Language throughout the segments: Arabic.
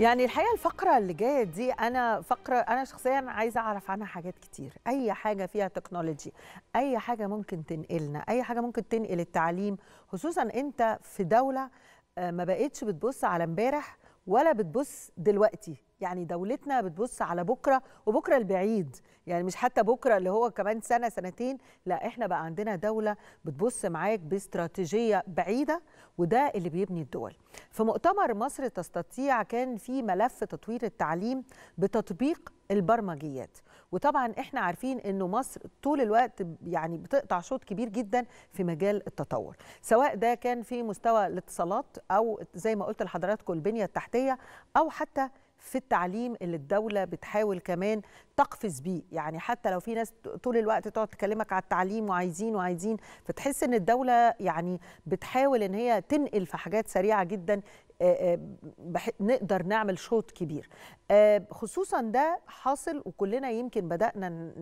يعني الحقيقه الفقره اللي جايه دي انا فقره انا شخصيا عايزه اعرف عنها حاجات كتير اي حاجه فيها تكنولوجي اي حاجه ممكن تنقلنا اي حاجه ممكن تنقل التعليم خصوصا انت في دوله آه، ما بقتش بتبص على امبارح ولا بتبص دلوقتي يعني دولتنا بتبص على بكره وبكره البعيد يعني مش حتى بكره اللي هو كمان سنه سنتين لا احنا بقى عندنا دوله بتبص معاك باستراتيجيه بعيده وده اللي بيبني الدول في مؤتمر مصر تستطيع كان في ملف تطوير التعليم بتطبيق البرمجيات وطبعا احنا عارفين انه مصر طول الوقت يعني بتقطع شوط كبير جدا في مجال التطور سواء ده كان في مستوى الاتصالات او زي ما قلت لحضراتكم البنيه التحتيه او حتى في التعليم اللي الدوله بتحاول كمان تقفز بيه يعني حتى لو في ناس طول الوقت تقعد تكلمك على التعليم وعايزين وعايزين فتحس ان الدوله يعني بتحاول ان هي تنقل في حاجات سريعه جدا نقدر نعمل شوط كبير خصوصا ده حاصل وكلنا يمكن بدأنا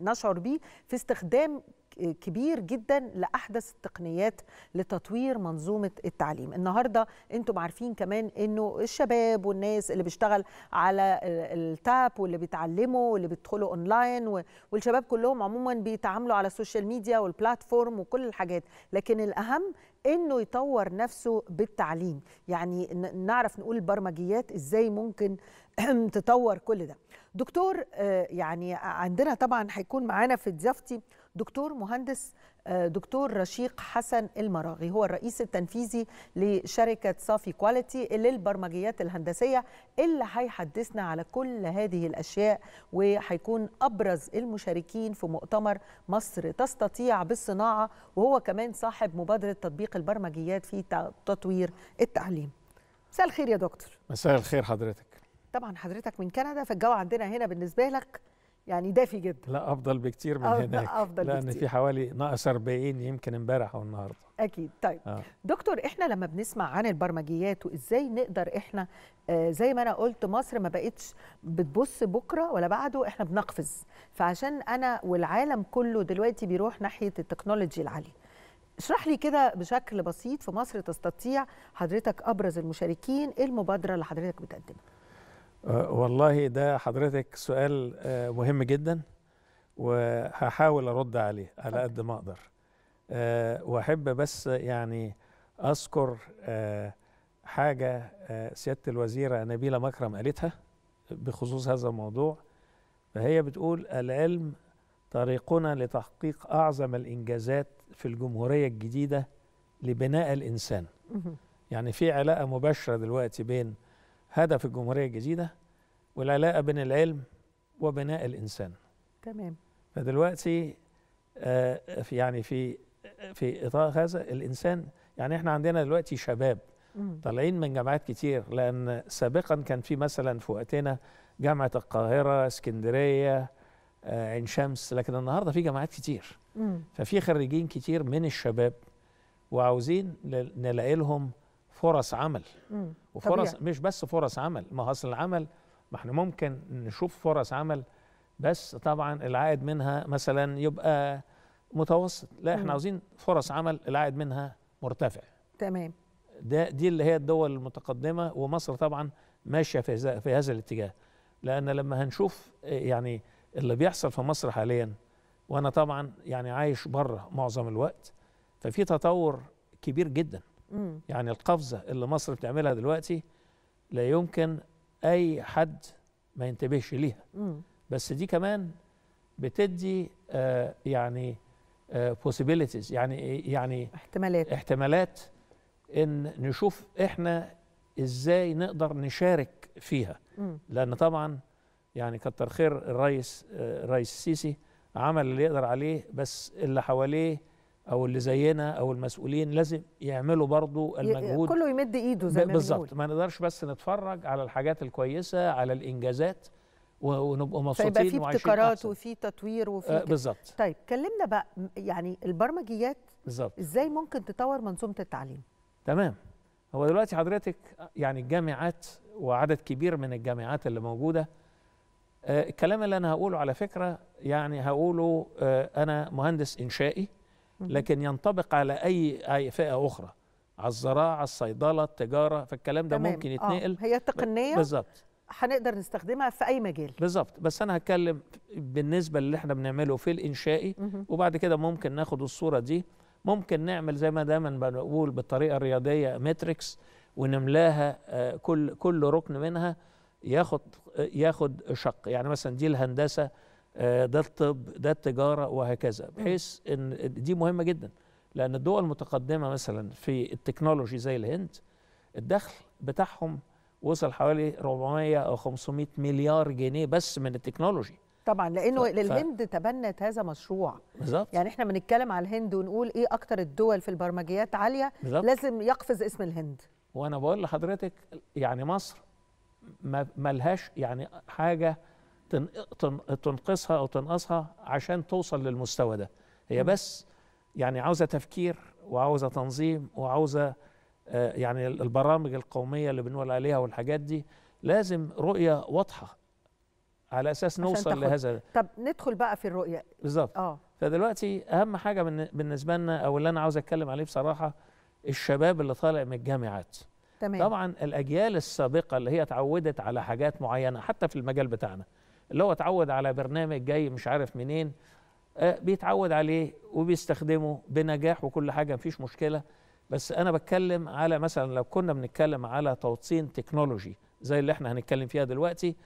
نشعر بيه في استخدام كبير جدا لاحدث التقنيات لتطوير منظومه التعليم النهارده انتم عارفين كمان انه الشباب والناس اللي بيشتغل على التاب واللي بيتعلموا واللي بيدخلوا اونلاين والشباب كلهم عموما بيتعاملوا على السوشيال ميديا والبلاتفورم وكل الحاجات لكن الاهم انه يطور نفسه بالتعليم يعني نعرف نقول البرمجيات ازاي ممكن تطور كل ده دكتور آه، يعني عندنا طبعا هيكون معانا في ضيافتي دكتور مهندس آه، دكتور رشيق حسن المراغي هو الرئيس التنفيذي لشركة صافي كواليتي للبرمجيات الهندسية اللي هيحدثنا على كل هذه الأشياء وهيكون أبرز المشاركين في مؤتمر مصر تستطيع بالصناعة وهو كمان صاحب مبادرة تطبيق البرمجيات في تطوير التعليم مساء الخير يا دكتور مساء الخير حضرتك طبعا حضرتك من كندا فالجو عندنا هنا بالنسبة لك يعني دافي جدا لا افضل بكتير من أفضل هناك أفضل لان بكتير. في حوالي ناقص 40 يمكن امبارح او النهارده اكيد طيب آه. دكتور احنا لما بنسمع عن البرمجيات وازاي نقدر احنا آه زي ما انا قلت مصر ما بقتش بتبص بكره ولا بعده احنا بنقفز فعشان انا والعالم كله دلوقتي بيروح ناحيه التكنولوجي العاليه اشرح لي كده بشكل بسيط في مصر تستطيع حضرتك ابرز المشاركين ايه المبادره اللي حضرتك بتقدمها آه، والله ده حضرتك سؤال آه، مهم جدا وهحاول ارد عليه على قد ما اقدر آه، واحب بس يعني اذكر حاجه سياده الوزيره نبيله مكرم قالتها بخصوص هذا الموضوع فهي بتقول العلم طريقنا لتحقيق اعظم الانجازات في الجمهوريه الجديده لبناء الانسان يعني في علاقه مباشره دلوقتي بين هدف الجمهورية الجديدة والعلاقة بين العلم وبناء الإنسان تمام فدلوقتي آه، في يعني في في إطار هذا الإنسان يعني إحنا عندنا دلوقتي شباب طالعين من جامعات كتير لأن سابقا كان في مثلا في وقتنا جامعة القاهرة اسكندرية آه، عين شمس لكن النهاردة في جامعات كتير ففي خريجين كتير من الشباب وعاوزين نلاقي لهم فرص عمل وفرص طبيعي. مش بس فرص عمل ما اصل العمل ما احنا ممكن نشوف فرص عمل بس طبعا العائد منها مثلا يبقى متوسط لا احنا مم. عاوزين فرص عمل العائد منها مرتفع تمام ده دي اللي هي الدول المتقدمه ومصر طبعا ماشيه في في هذا الاتجاه لان لما هنشوف يعني اللي بيحصل في مصر حاليا وانا طبعا يعني عايش بره معظم الوقت ففي تطور كبير جدا مم. يعني القفزة اللي مصر بتعملها دلوقتي لا يمكن أي حد ما ينتبهش ليها مم. بس دي كمان بتدي آه يعني آه، possibilities يعني يعني احتمالات احتمالات ان نشوف احنا ازاي نقدر نشارك فيها م. لان طبعا يعني كتر خير الرئيس آه، الرئيس السيسي عمل اللي يقدر عليه بس اللي حواليه او اللي زينا او المسؤولين لازم يعملوا برضو المجهود كله يمد ايده زي ما بالظبط ما نقدرش بس نتفرج على الحاجات الكويسه على الانجازات ونبقى مبسوطين فيبقى في ابتكارات وفي تطوير وفي آه بالظبط طيب كلمنا بقى يعني البرمجيات بالظبط ازاي ممكن تطور منظومه التعليم تمام هو دلوقتي حضرتك يعني الجامعات وعدد كبير من الجامعات اللي موجوده آه الكلام اللي انا هقوله على فكره يعني هقوله آه انا مهندس انشائي لكن ينطبق على اي اي فئه اخرى على الزراعه الصيدله التجاره فالكلام ده ممكن آه. يتنقل هي تقنيه بالظبط هنقدر نستخدمها في اي مجال بالظبط بس انا هتكلم بالنسبه للي احنا بنعمله في الانشائي وبعد كده ممكن ناخد الصوره دي ممكن نعمل زي ما دايما بنقول بالطريقه الرياضيه ماتريكس ونملاها آه، كل كل ركن منها ياخد آه، ياخد شق يعني مثلا دي الهندسه آه، ده الطب ده التجاره وهكذا بحيث ان دي مهمه جدا لان الدول المتقدمه مثلا في التكنولوجي زي الهند الدخل بتاعهم وصل حوالي 400 او 500 مليار جنيه بس من التكنولوجي طبعا لانه ف... الهند تبنت هذا مشروع بالظبط يعني احنا بنتكلم على الهند ونقول ايه اكتر الدول في البرمجيات عاليه بالزبط. لازم يقفز اسم الهند وانا بقول لحضرتك يعني مصر ما لهاش يعني حاجه تنقصها او تنقصها عشان توصل للمستوى ده هي بس يعني عاوزه تفكير وعاوزه تنظيم وعاوزه آه، يعني البرامج القوميه اللي بنقول عليها والحاجات دي لازم رؤيه واضحه على اساس نوصل لهذا طب ندخل بقى في الرؤيه بالظبط اه فدلوقتي اهم حاجه بالنسبه لنا او اللي انا عاوز اتكلم عليه بصراحه الشباب اللي طالع من الجامعات تمام. طبعا الاجيال السابقه اللي هي اتعودت على حاجات معينه حتى في المجال بتاعنا اللي هو اتعود على برنامج جاي مش عارف منين آه، بيتعود عليه وبيستخدمه بنجاح وكل حاجة مفيش مشكلة بس أنا بتكلم على مثلا لو كنا بنتكلم على توطين تكنولوجي زي اللي احنا هنتكلم فيها دلوقتي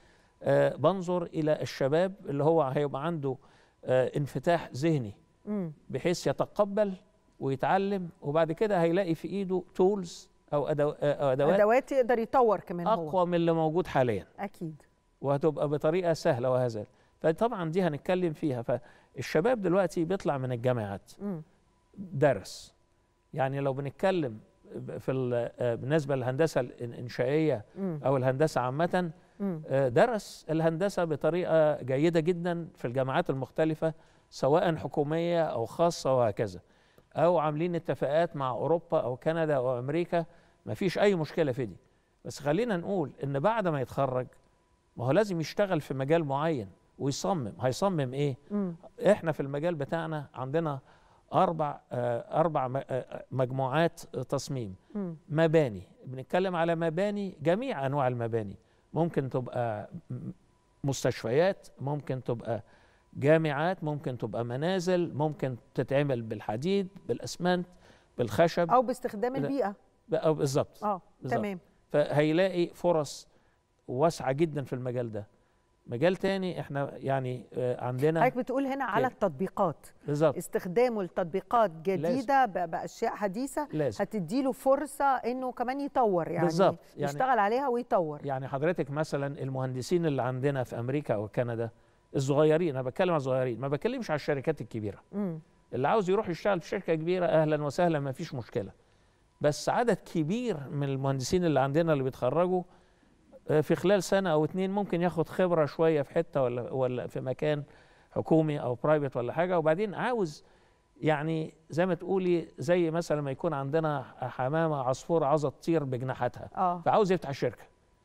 آه، بنظر إلى الشباب اللي هو هيبقى عنده آه، انفتاح ذهني بحيث يتقبل ويتعلم وبعد كده هيلاقي في إيده تولز أو أدوات أدوات يقدر يطور كمان أقوى هو. من اللي موجود حاليا أكيد وهتبقى بطريقه سهله وهذا فطبعا دي هنتكلم فيها فالشباب دلوقتي بيطلع من الجامعات درس يعني لو بنتكلم في آه، بالنسبه للهندسه الانشائيه او الهندسه عامه آه، درس الهندسه بطريقه جيده جدا في الجامعات المختلفه سواء حكوميه او خاصه وهكذا او عاملين اتفاقات مع اوروبا او كندا او امريكا ما فيش اي مشكله في دي بس خلينا نقول ان بعد ما يتخرج ما هو لازم يشتغل في مجال معين ويصمم هيصمم ايه مم. احنا في المجال بتاعنا عندنا اربع آه اربع آه، مجموعات تصميم مم. مباني بنتكلم على مباني جميع انواع المباني ممكن تبقى مستشفيات ممكن تبقى جامعات ممكن تبقى منازل ممكن تتعمل بالحديد بالاسمنت بالخشب او باستخدام البيئه او بالظبط اه تمام فهيلاقي فرص واسعه جدا في المجال ده مجال تاني احنا يعني آه، عندنا حضرتك بتقول هنا على التطبيقات بالظبط استخدامه لتطبيقات جديده لازم. باشياء حديثه لازم. هتديله فرصه انه كمان يطور يعني بالظبط يعني يشتغل عليها ويطور يعني حضرتك مثلا المهندسين اللي عندنا في امريكا او كندا الصغيرين انا بتكلم على الصغيرين ما بتكلمش على الشركات الكبيره م. اللي عاوز يروح يشتغل في شركه كبيره اهلا وسهلا ما فيش مشكله بس عدد كبير من المهندسين اللي عندنا اللي بيتخرجوا آه، في خلال سنه او اتنين ممكن ياخد خبره شويه في حته ولا ولا في مكان حكومي او برايفت ولا حاجه وبعدين عاوز يعني زي ما تقولي زي مثلا ما يكون عندنا حمامه عصفور عاوزه تطير بجناحاتها آه. فعاوز يفتح شركه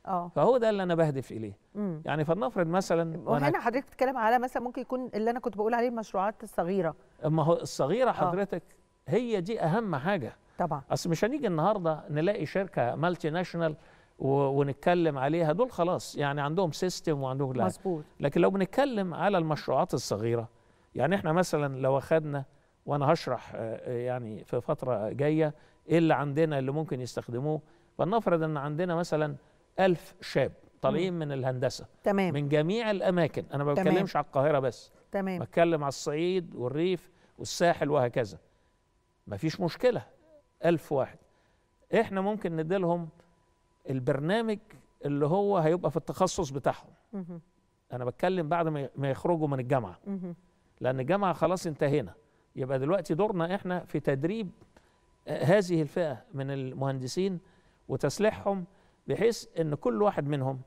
اه فهو ده اللي انا بهدف اليه مم. يعني فلنفرض مثلا وهنا حضرتك بتتكلم على مثلا ممكن يكون اللي انا كنت بقول عليه المشروعات الصغيره ما هو الصغيره آه. حضرتك هي دي اهم حاجه طبعا اصل مش هنيجي النهارده نلاقي شركه مالتي ناشونال ونتكلم عليها دول خلاص يعني عندهم سيستم وعندهم لا مظبوط لكن لو بنتكلم على المشروعات الصغيره يعني احنا مثلا لو اخذنا وانا هشرح آه، آه، يعني في فتره جايه ايه اللي عندنا اللي ممكن يستخدموه فلنفرض ان عندنا مثلا ألف شاب طالعين من الهندسه تمام من جميع الاماكن انا ما بتكلمش على القاهره بس تمام بتكلم على الصعيد والريف والساحل وهكذا مفيش مشكله ألف واحد احنا ممكن نديلهم البرنامج اللي هو هيبقى في التخصص بتاعهم انا بتكلم بعد ما يخرجوا من الجامعه لان الجامعه خلاص انتهينا يبقى دلوقتي دورنا احنا في تدريب هذه الفئه من المهندسين وتسليحهم بحيث ان كل واحد منهم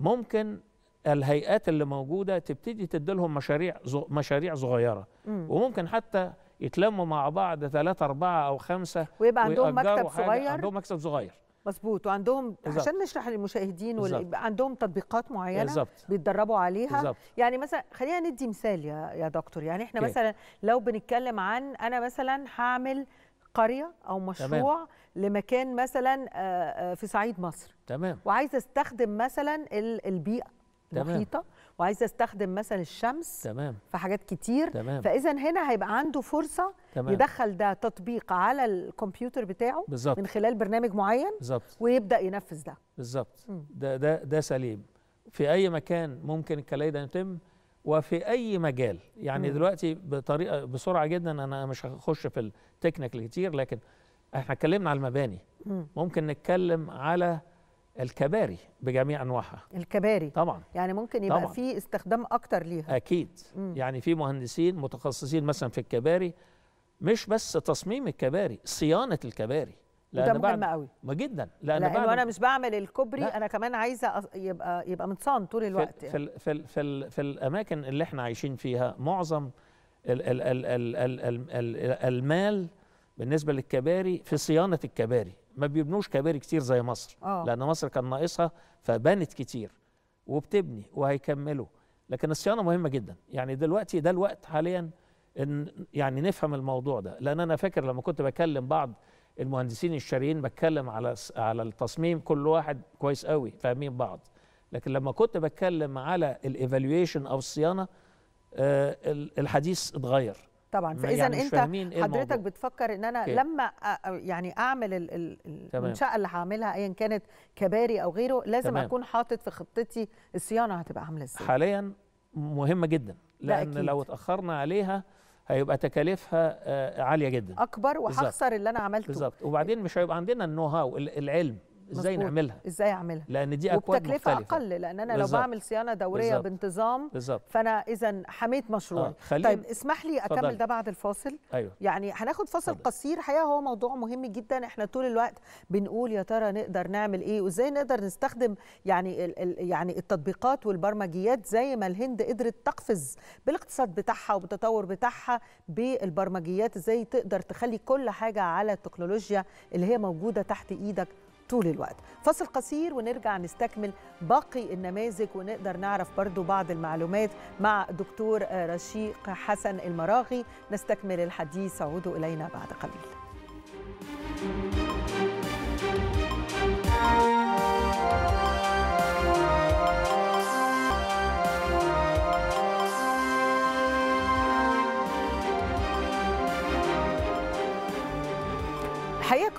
ممكن الهيئات اللي موجوده تبتدي تدي لهم مشاريع مشاريع صغيره وممكن حتى يتلموا مع بعض ثلاثة أربعة أو خمسة ويبقى عندهم مكتب صغير عندهم مكتب صغير مظبوط وعندهم بالزبط. عشان نشرح للمشاهدين وال... عندهم تطبيقات معينه بالزبط. بيتدربوا عليها بالزبط. يعني مثلا خلينا ندي مثال يا يا دكتور يعني احنا كي. مثلا لو بنتكلم عن انا مثلا هعمل قريه او مشروع تمام. لمكان مثلا آه، آه، في صعيد مصر تمام وعايزه استخدم مثلا البيئه المحيطه وعايزه استخدم مثلا الشمس تمام في حاجات كتير تمام فاذا هنا هيبقى عنده فرصه تمام. يدخل ده تطبيق على الكمبيوتر بتاعه بالزبط. من خلال برنامج معين بالزبط. ويبدا ينفذ ده بالظبط ده ده ده سليم في اي مكان ممكن الكلاي ده يتم وفي اي مجال يعني م. دلوقتي بطريقه بسرعه جدا انا مش هخش في التكنيكال كتير لكن احنا اتكلمنا على المباني م. ممكن نتكلم على الكباري بجميع انواعها الكباري طبعا يعني ممكن يبقى في استخدام اكتر ليها اكيد مم. يعني في مهندسين متخصصين مثلا في الكباري مش بس تصميم الكباري صيانه الكباري لان ده مهم قوي ما جدا لان لأ انا مش بعمل الكوبري لا. انا كمان عايزه يبقى يبقى متصان طول الوقت في يعني. في في, في, في الاماكن اللي احنا عايشين فيها معظم الـ الـ الـ الـ الـ الـ المال بالنسبه للكباري في صيانه الكباري ما بيبنوش كباري كتير زي مصر أوه. لان مصر كان ناقصها فبنت كتير وبتبني وهيكملوا لكن الصيانه مهمه جدا يعني دلوقتي ده الوقت حاليا ان يعني نفهم الموضوع ده لان انا فاكر لما كنت بكلم بعض المهندسين الشاريين بتكلم على على التصميم كل واحد كويس قوي فاهمين بعض لكن لما كنت بتكلم على الايفالويشن او الصيانه آه، الحديث اتغير طبعا فاذا يعني انت إيه حضرتك الموضوع. بتفكر ان انا كي. لما يعني اعمل المنشاه اللي هعملها ايا كانت كباري او غيره لازم تمام. اكون حاطط في خطتي الصيانه هتبقى عامله ازاي حاليا مهمه جدا لان لو اتاخرنا عليها هيبقى تكاليفها آه، عاليه جدا اكبر وهخسر اللي انا عملته بالظبط وبعدين مش هيبقى عندنا النو هاو العلم ازاي نعملها ازاي اعملها لان دي اكواد وبتكلفه مختلفة. اقل لان انا بالزبط. لو بعمل صيانه دوريه بالزبط. بانتظام بالزبط. فانا اذا حميت مشروعي آه. طيب اسمح لي اكمل فضل. ده بعد الفاصل أيوة. يعني هناخد فاصل فضل. قصير حقيقه هو موضوع مهم جدا احنا طول الوقت بنقول يا ترى نقدر نعمل ايه وازاي نقدر نستخدم يعني الـ الـ يعني التطبيقات والبرمجيات زي ما الهند قدرت تقفز بالاقتصاد بتاعها وبالتطور بتاعها بالبرمجيات ازاي تقدر تخلي كل حاجه على التكنولوجيا اللي هي موجوده تحت ايدك طول الوقت فصل قصير ونرجع نستكمل باقي النماذج ونقدر نعرف برضو بعض المعلومات مع دكتور رشيق حسن المراغي نستكمل الحديث عودوا إلينا بعد قليل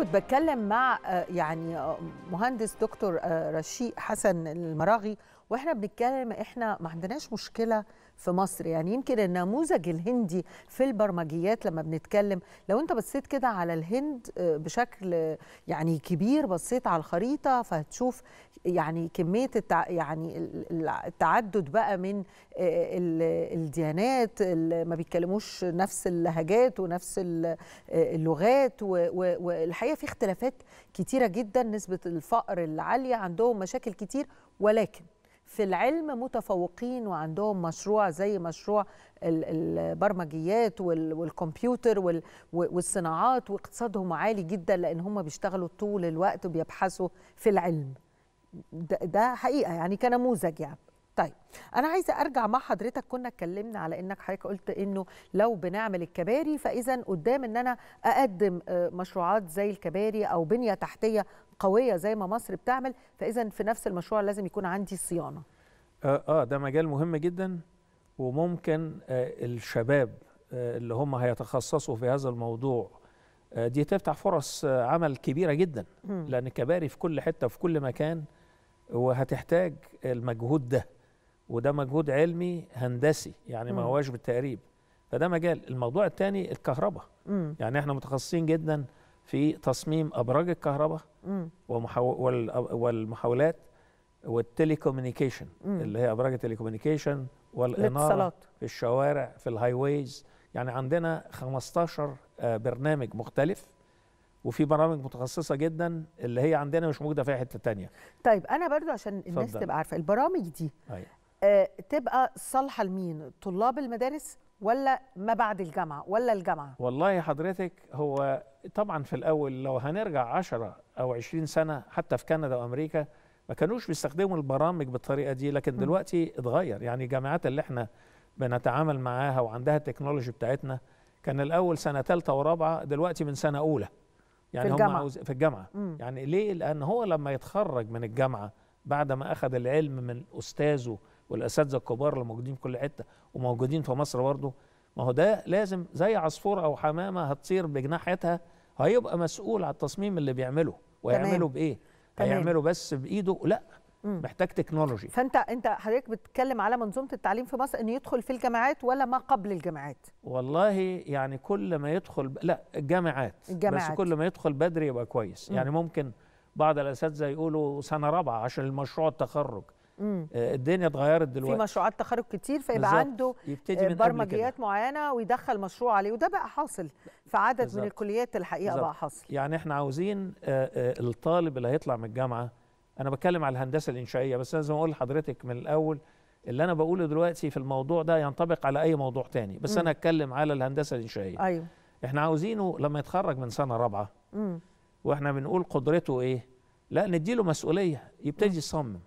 كنت بتكلم مع آه، يعني آه، مهندس دكتور آه، رشيق حسن المراغي واحنا بنتكلم احنا ما عندناش مشكله في مصر يعني يمكن النموذج الهندي في البرمجيات لما بنتكلم لو انت بصيت كده على الهند بشكل يعني كبير بصيت على الخريطه فهتشوف يعني كميه التع... يعني التعدد بقى من الديانات اللي ما بيتكلموش نفس اللهجات ونفس اللغات والحقيقه في اختلافات كتيره جدا نسبه الفقر العاليه عندهم مشاكل كتير ولكن في العلم متفوقين وعندهم مشروع زي مشروع البرمجيات والكمبيوتر والصناعات واقتصادهم عالي جدا لان هم بيشتغلوا طول الوقت وبيبحثوا في العلم ده, ده حقيقه يعني كنموذج يعني طيب انا عايزه ارجع مع حضرتك كنا اتكلمنا على انك حضرتك قلت انه لو بنعمل الكباري فاذا قدام ان انا اقدم آه، مشروعات زي الكباري او بنيه تحتيه قويه زي ما مصر بتعمل فاذا في نفس المشروع لازم يكون عندي صيانه اه, آه ده مجال مهم جدا وممكن آه الشباب آه اللي هم هيتخصصوا في هذا الموضوع آه دي تفتح فرص آه عمل كبيره جدا م. لان الكباري في كل حته في كل مكان وهتحتاج المجهود ده وده مجهود علمي هندسي يعني ما هواش بالتقريب فده مجال الموضوع الثاني الكهرباء يعني احنا متخصصين جدا في تصميم ابراج الكهرباء والمحاولات والتليكومينيكيشن اللي هي ابراج التليكومينيكيشن والاناره في الشوارع في الهاي ويز يعني عندنا 15 آه، برنامج مختلف وفي برامج متخصصه جدا اللي هي عندنا مش موجوده في حته تانية طيب انا برضو عشان الناس صدق. تبقى عارفه البرامج دي أيوة. آه تبقى صالحه لمين طلاب المدارس ولا ما بعد الجامعه ولا الجامعه والله حضرتك هو طبعا في الاول لو هنرجع 10 او 20 سنه حتى في كندا وامريكا ما كانوش بيستخدموا البرامج بالطريقه دي لكن دلوقتي اتغير يعني الجامعات اللي احنا بنتعامل معاها وعندها التكنولوجي بتاعتنا كان الاول سنه ثالثه ورابعه دلوقتي من سنه اولى يعني في الجامعة. هم في الجامعة مم. يعني ليه لأن هو لما يتخرج من الجامعة بعد ما أخذ العلم من أستاذه والأساتذة الكبار اللي موجودين في كل حتة وموجودين في مصر برضه ما هو ده لازم زي عصفور أو حمامة هتصير بجناحتها هيبقى مسؤول على التصميم اللي بيعمله ويعمله تمام. بإيه؟ تمام. هيعمله بس بإيده؟ لأ محتاج تكنولوجي فانت انت حضرتك بتتكلم على منظومه التعليم في مصر انه يدخل في الجامعات ولا ما قبل الجامعات والله يعني كل ما يدخل ب... لا الجامعات الجامعات بس كل ما يدخل بدري يبقى كويس مم. يعني ممكن بعض الاساتذه يقولوا سنه رابعه عشان المشروع التخرج مم. الدنيا اتغيرت دلوقتي في مشروعات تخرج كتير فيبقى بالزبط. عنده آه، يبتدي من برمجيات معينه ويدخل مشروع عليه وده بقى حاصل في عدد بالزبط. من الكليات الحقيقه بالزبط. بقى حاصل يعني احنا عاوزين آه، آه، الطالب اللي هيطلع من الجامعه انا بتكلم على الهندسه الانشائيه بس لازم اقول لحضرتك من الاول اللي انا بقوله دلوقتي في الموضوع ده ينطبق على اي موضوع تاني بس م. انا اتكلم على الهندسه الانشائيه ايوه احنا عاوزينه لما يتخرج من سنه رابعه واحنا بنقول قدرته ايه لا نديله مسؤوليه يبتدي يصمم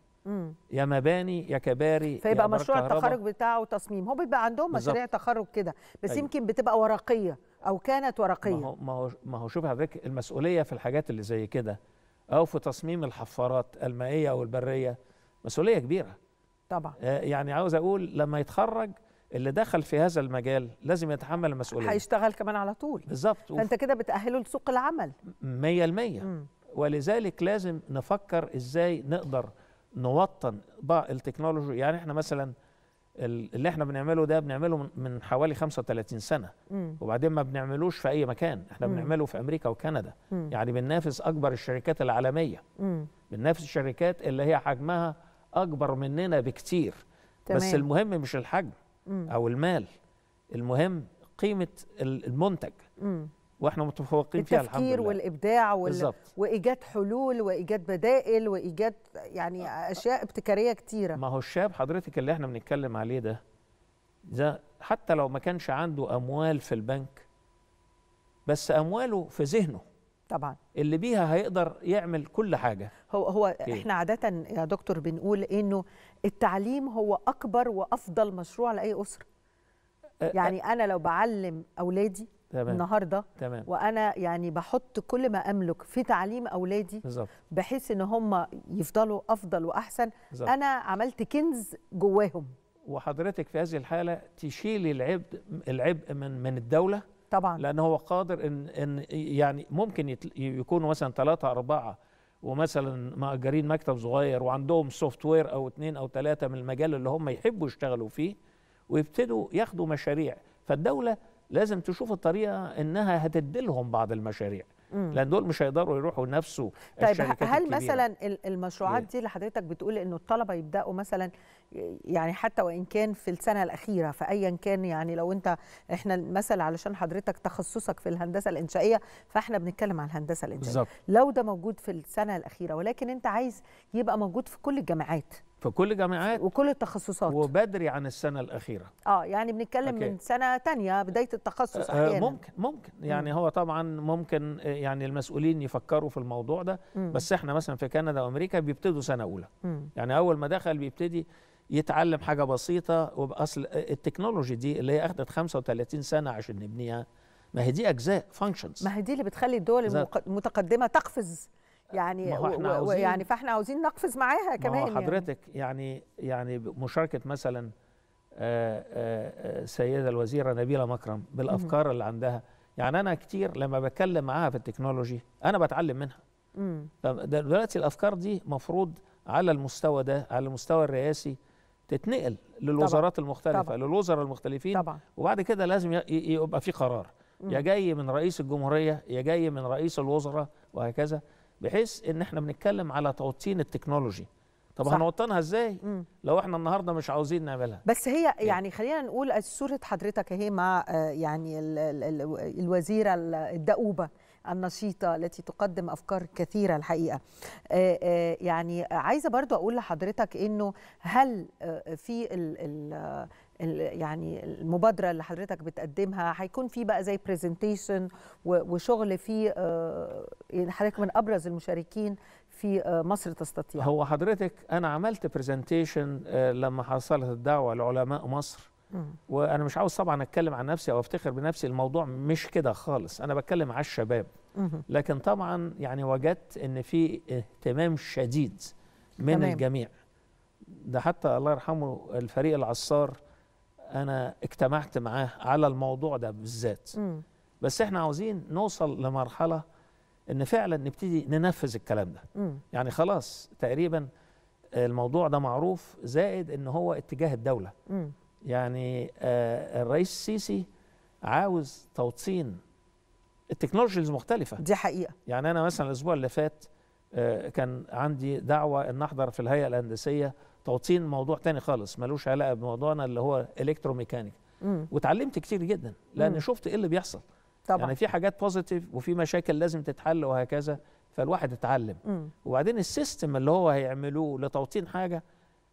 يا مباني يا كباري فيبقى يا مشروع التخرج بتاعه تصميم هو بيبقى عندهم بالزبط. مشاريع تخرج كده بس أيوه. يمكن بتبقى ورقيه او كانت ورقيه ما هو ما هو شوف حضرتك المسؤوليه في الحاجات اللي زي كده أو في تصميم الحفارات المائية أو البرية مسؤولية كبيرة طبعا آه، يعني عاوز أقول لما يتخرج اللي دخل في هذا المجال لازم يتحمل المسؤولية هيشتغل كمان على طول بالظبط فأنت كده بتأهله لسوق العمل 100% ولذلك لازم نفكر إزاي نقدر نوطن بقى التكنولوجي يعني احنا مثلا اللي احنا بنعمله ده بنعمله من حوالي 35 سنه مم. وبعدين ما بنعملوش في اي مكان احنا مم. بنعمله في امريكا وكندا مم. يعني بننافس اكبر الشركات العالميه مم. بننافس الشركات اللي هي حجمها اكبر مننا بكتير تمام. بس المهم مش الحجم مم. او المال المهم قيمه المنتج مم. واحنا متفوقين فيها الحمد لله التفكير والابداع وال... وايجاد حلول وايجاد بدائل وايجاد يعني اشياء ابتكاريه كتيره ما هو الشاب حضرتك اللي احنا بنتكلم عليه ده ده حتى لو ما كانش عنده اموال في البنك بس امواله في ذهنه طبعا اللي بيها هيقدر يعمل كل حاجه هو هو إيه؟ احنا عاده يا دكتور بنقول انه التعليم هو اكبر وافضل مشروع لاي اسره يعني انا لو بعلم اولادي تمام. النهارده تمام. وانا يعني بحط كل ما املك في تعليم اولادي بالزبط. بحيث ان هم يفضلوا افضل واحسن بالزبط. انا عملت كنز جواهم وحضرتك في هذه الحاله تشيل العبء العبء من من الدوله طبعا لان هو قادر ان ان يعني ممكن يكونوا مثلا ثلاثه اربعه ومثلا مأجرين مكتب صغير وعندهم سوفت وير او اثنين او ثلاثه من المجال اللي هم يحبوا يشتغلوا فيه ويبتدوا ياخدوا مشاريع فالدوله لازم تشوف الطريقه انها هتديلهم بعض المشاريع مم. لان دول مش هيقدروا يروحوا نفسوا طيب الشركات هل الكبيرة. مثلا المشروعات إيه. دي اللي حضرتك بتقول انه الطلبه يبداوا مثلا يعني حتى وان كان في السنه الاخيره فايا كان يعني لو انت احنا مثلا علشان حضرتك تخصصك في الهندسه الانشائيه فاحنا بنتكلم عن الهندسه الانشائيه بالزبط. لو ده موجود في السنه الاخيره ولكن انت عايز يبقى موجود في كل الجامعات في كل الجامعات وكل التخصصات وبدري عن السنه الاخيره اه يعني بنتكلم أوكي. من سنه تانية بدايه التخصص آه، آه، احيانا آه ممكن ممكن يعني م. هو طبعا ممكن آه، يعني المسؤولين يفكروا في الموضوع ده م. بس احنا مثلا في كندا وامريكا بيبتدوا سنه اولى م. يعني اول ما دخل بيبتدي يتعلم حاجه بسيطه وباصل التكنولوجي دي اللي هي اخذت 35 سنه عشان نبنيها ما هي دي اجزاء فانكشنز ما هي دي اللي بتخلي الدول المتقدمه تقفز يعني احنا و... يعني فاحنا عاوزين نقفز معاها كمان ما يعني. حضرتك يعني يعني مشاركه مثلا السيده آه، آه، آه، الوزيره نبيله مكرم بالافكار مم. اللي عندها يعني انا كتير لما بتكلم معاها في التكنولوجي انا بتعلم منها دلوقتي الافكار دي مفروض على المستوى ده على المستوى الرئاسي تتنقل للوزارات طبعًا. المختلفه طبعًا. للوزراء المختلفين طبعًا. وبعد كده لازم يبقى في قرار يا جاي من رئيس الجمهوريه يا جاي من رئيس الوزراء وهكذا بحيث ان احنا بنتكلم على توطين التكنولوجي طب صح. هنوطنها ازاي مم. لو احنا النهارده مش عاوزين نعملها بس هي إيه؟ يعني خلينا نقول صوره حضرتك اهي مع آه، يعني الوزيره الدؤوبه النشيطة التي تقدم أفكار كثيرة الحقيقة آه، آه، يعني عايزة برضو أقول لحضرتك أنه هل في يعني المبادره اللي حضرتك بتقدمها هيكون في بقى زي برزنتيشن وشغل في آه، يعني حضرتك من ابرز المشاركين في آه، مصر تستطيع هو حضرتك انا عملت برزنتيشن آه، لما حصلت الدعوه لعلماء مصر وانا مش عاوز طبعا اتكلم عن نفسي او افتخر بنفسي الموضوع مش كده خالص انا بتكلم على الشباب لكن طبعا يعني وجدت ان في اهتمام شديد من تمام. الجميع ده حتى الله يرحمه الفريق العصار انا اجتمعت معاه على الموضوع ده بالذات بس احنا عاوزين نوصل لمرحله ان فعلا نبتدي ننفذ الكلام ده م. يعني خلاص تقريبا الموضوع ده معروف زائد ان هو اتجاه الدوله م. يعني آه الرئيس السيسي عاوز توطين التكنولوجيز مختلفه دي حقيقه يعني انا مثلا الاسبوع اللي فات آه كان عندي دعوه ان احضر في الهيئه الهندسيه توطين موضوع تاني خالص ملوش علاقه بموضوعنا اللي هو الكتروميكانيك وتعلمت كتير جدا لان مم. شفت ايه اللي بيحصل طبعا يعني في حاجات بوزيتيف وفي مشاكل لازم تتحل وهكذا فالواحد اتعلم وبعدين السيستم اللي هو هيعملوه لتوطين حاجه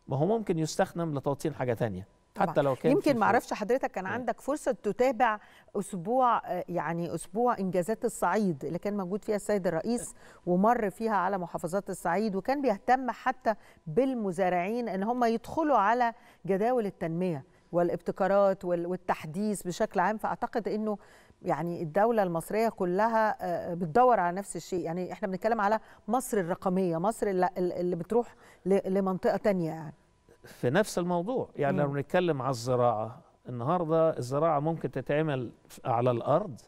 ما هو ممكن يستخدم لتوطين حاجه تانية طبعا. حتى لو كان يمكن ما اعرفش حضرتك كان إيه. عندك فرصه تتابع اسبوع آه، يعني اسبوع انجازات الصعيد اللي كان موجود فيها السيد الرئيس ومر فيها على محافظات الصعيد وكان بيهتم حتى بالمزارعين ان هم يدخلوا على جداول التنميه والابتكارات والتحديث بشكل عام فاعتقد انه يعني الدولة المصرية كلها آه، بتدور على نفس الشيء يعني احنا بنتكلم على مصر الرقمية مصر اللي بتروح لمنطقة تانية يعني في نفس الموضوع يعني لو بنتكلم على الزراعة النهاردة الزراعة ممكن تتعمل على الأرض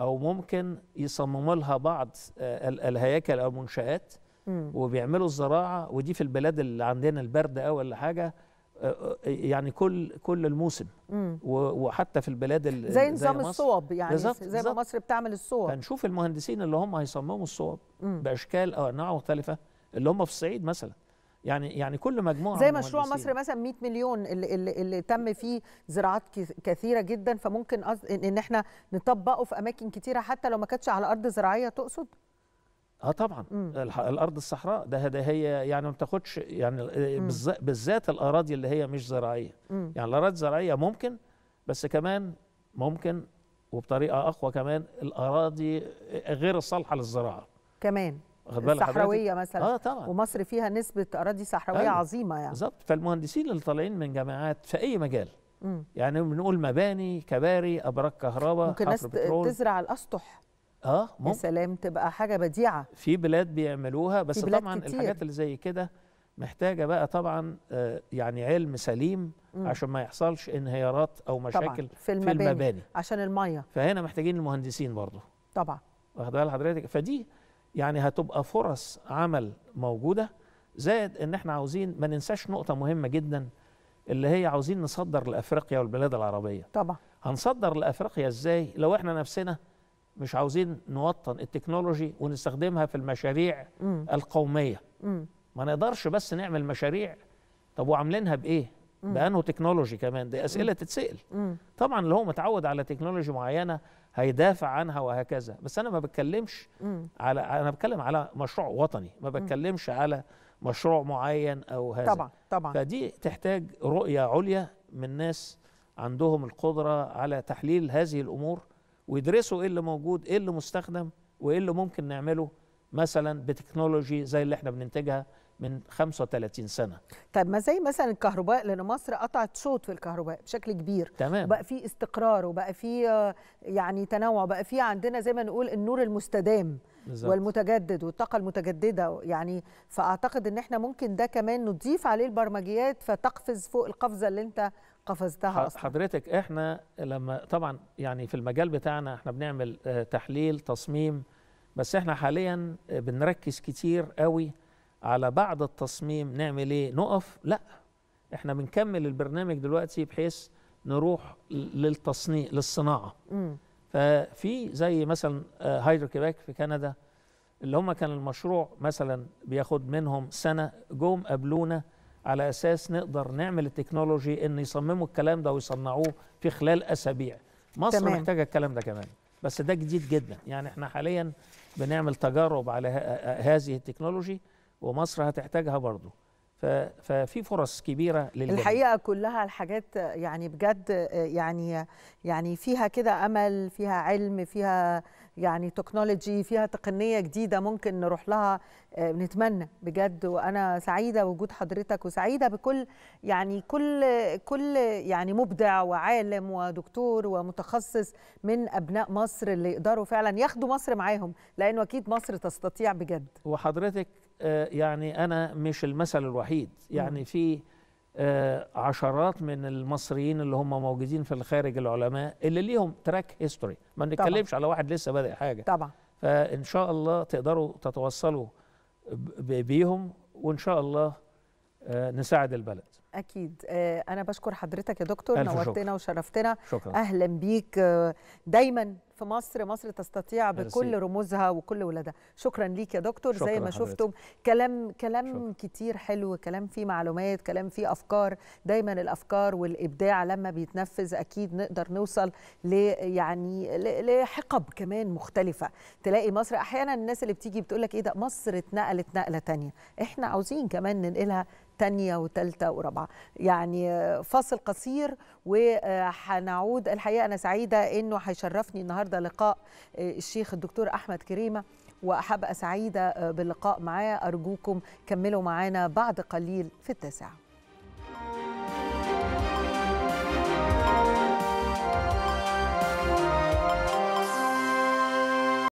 أو ممكن يصمموا لها بعض آه، الهياكل أو منشآت وبيعملوا الزراعة ودي في البلاد اللي عندنا البرد أو ولا حاجة آه، آه، يعني كل كل الموسم وحتى في البلاد زي نظام الصوب يعني بالزبط زي ما مصر بتعمل الصوب فنشوف المهندسين اللي هم هيصمموا الصوب باشكال او انواع مختلفه اللي هم في الصعيد مثلا يعني يعني كل مجموعه زي مشروع مصر مثلا 100 مليون اللي, اللي, اللي تم فيه زراعات كثيره جدا فممكن ان احنا نطبقه في اماكن كثيره حتى لو ما كانتش على ارض زراعيه تقصد اه طبعا مم. الارض الصحراء ده ده هي يعني ما بتاخدش يعني بالذات الاراضي اللي هي مش زراعيه مم. يعني الاراضي الزراعيه ممكن بس كمان ممكن وبطريقه اقوى كمان الاراضي غير الصالحه للزراعه كمان الصحراويه مثلا اه طبعا ومصر فيها نسبه اراضي صحراويه آه. عظيمه يعني بالظبط فالمهندسين اللي طالعين من جامعات في اي مجال مم. يعني بنقول مباني كباري ابراج كهرباء ممكن ناس تزرع الاسطح اه ممكن يا سلام تبقى حاجه بديعه في بلاد بيعملوها بس بلاد طبعا كتير. الحاجات اللي زي كده محتاجه بقى طبعا آه، يعني علم سليم مم. عشان ما يحصلش انهيارات او مشاكل طبعًا. في, المباني. في المباني عشان الميه فهنا محتاجين المهندسين برضه طبعا واخد بال حضرتك فدي يعني هتبقى فرص عمل موجوده زائد ان احنا عاوزين ما ننساش نقطه مهمه جدا اللي هي عاوزين نصدر لافريقيا والبلاد العربيه طبعا هنصدر لافريقيا ازاي لو احنا نفسنا مش عاوزين نوطن التكنولوجي ونستخدمها في المشاريع م. القوميه م. ما نقدرش بس نعمل مشاريع طب وعاملينها بايه بانه تكنولوجي كمان دي اسئله تتسال طبعا اللي هو متعود على تكنولوجي معينه هيدافع عنها وهكذا بس انا ما بتكلمش على انا بتكلم على مشروع وطني ما بتكلمش على مشروع معين او هذا طبعا طبعا فدي تحتاج رؤيه عليا من ناس عندهم القدره على تحليل هذه الامور ويدرسوا ايه اللي موجود ايه اللي مستخدم وايه اللي ممكن نعمله مثلا بتكنولوجي زي اللي احنا بننتجها من 35 سنه طب ما زي مثلا الكهرباء لان مصر قطعت شوط في الكهرباء بشكل كبير تمام بقى في استقرار وبقى في آه، يعني تنوع بقى في عندنا زي ما نقول النور المستدام بالزبط. والمتجدد والطاقه المتجدده يعني فاعتقد ان احنا ممكن ده كمان نضيف عليه البرمجيات فتقفز فوق القفزه اللي انت قفزتها أصلاً. حضرتك احنا لما طبعا يعني في المجال بتاعنا احنا بنعمل آه، تحليل تصميم بس احنا حاليا آه، بنركز كتير قوي على بعض التصميم نعمل ايه نقف لا احنا بنكمل البرنامج دلوقتي بحيث نروح للتصنيع للصناعه ففي زي مثلا هايدرو آه، كيباك في كندا اللي هم كان المشروع مثلا بياخد منهم سنه جم قابلونا على اساس نقدر نعمل التكنولوجي ان يصمموا الكلام ده ويصنعوه في خلال اسابيع مصر تمام. محتاجه الكلام ده كمان بس ده جديد جدا يعني احنا حاليا بنعمل تجارب على آه، آه، هذه التكنولوجي ومصر هتحتاجها برضه ففي فرص كبيره للجميع الحقيقه كلها الحاجات يعني بجد يعني يعني فيها كده امل فيها علم فيها يعني تكنولوجي فيها تقنيه جديده ممكن نروح لها آه، نتمنى بجد وانا سعيده بوجود حضرتك وسعيده بكل يعني كل كل يعني مبدع وعالم ودكتور ومتخصص من ابناء مصر اللي يقدروا فعلا ياخدوا مصر معاهم لانه اكيد مصر تستطيع بجد وحضرتك آه، يعني أنا مش المثل الوحيد يعني في آه، عشرات من المصريين اللي هم موجودين في الخارج العلماء اللي ليهم تراك هيستوري ما بنتكلمش على واحد لسه بادئ حاجة طبعا فإن شاء الله تقدروا تتوصلوا بيهم وإن شاء الله آه، نساعد البلد اكيد آه، انا بشكر حضرتك يا دكتور نورتنا وشرفتنا شكرا. اهلا بيك آه، دايما في مصر مصر تستطيع بكل رموزها وكل ولادها شكرا ليك يا دكتور شكرا زي ما شفتم كلام كلام شكرا. كتير حلو كلام فيه معلومات كلام فيه افكار دايما الافكار والابداع لما بيتنفذ اكيد نقدر نوصل ل يعني لحقب كمان مختلفه تلاقي مصر احيانا الناس اللي بتيجي بتقول لك ايه ده مصر اتنقلت نقله تانية احنا عاوزين كمان ننقلها تانية وتالتة ورابعة يعني فاصل قصير وحنعود الحقيقة أنا سعيدة أنه هيشرفني النهاردة لقاء الشيخ الدكتور أحمد كريمة وأحب سعيدة باللقاء معاه أرجوكم كملوا معانا بعد قليل في التاسعة